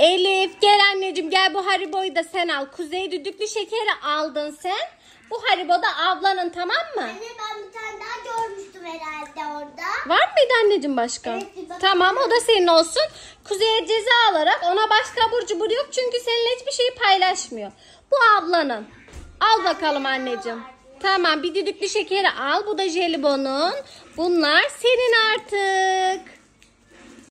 Elif gel anneciğim gel bu hariboyu da sen al. Kuzey düdüklü şekeri aldın sen. Bu haribo da ablanın tamam mı? Anne ben bir tane daha görmüştüm herhalde orada. Var mıydı anneciğim başka? Evet, tamam o da senin olsun. Kuzey'e ceza alarak ona başka abur cubur yok. Çünkü seninle hiçbir şeyi paylaşmıyor. Bu ablanın. Al bakalım anneciğim. Tamam bir düdüklü şekeri al. Bu da jelibonun. Bunlar senin artık.